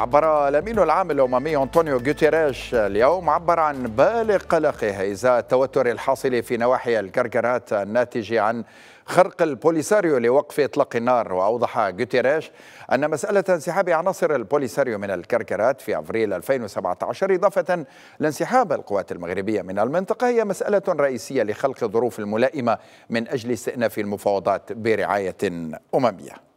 عبر الأمين العام الأممي أنطونيو غوتيريش اليوم عبر عن بالغ قلقه إزاء التوتر الحاصل في نواحي الكركرات الناتج عن خرق البوليساريو لوقف إطلاق النار وأوضح غوتيريش أن مسألة انسحاب عناصر البوليساريو من الكركرات في أبريل 2017 إضافة لانسحاب القوات المغربية من المنطقة هي مسألة رئيسية لخلق الظروف الملائمة من أجل استئناف المفاوضات برعاية أممية